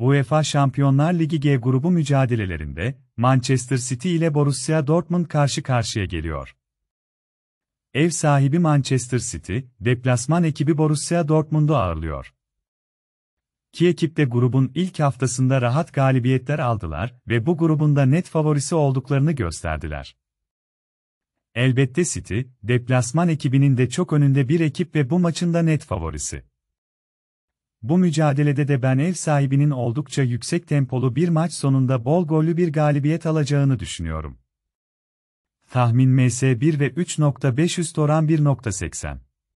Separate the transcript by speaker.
Speaker 1: UEFA Şampiyonlar Ligi G grubu mücadelelerinde Manchester City ile Borussia Dortmund karşı karşıya geliyor. Ev sahibi Manchester City, deplasman ekibi Borussia Dortmund'u ağırlıyor. Ki ekip de grubun ilk haftasında rahat galibiyetler aldılar ve bu grubunda net favorisi olduklarını gösterdiler. Elbette City, deplasman ekibinin de çok önünde bir ekip ve bu maçın da net favorisi. Bu mücadelede de ben ev sahibinin oldukça yüksek tempolu bir maç sonunda bol gollü bir galibiyet alacağını düşünüyorum. Tahmin MS1 ve 3.5 üst oran 1.80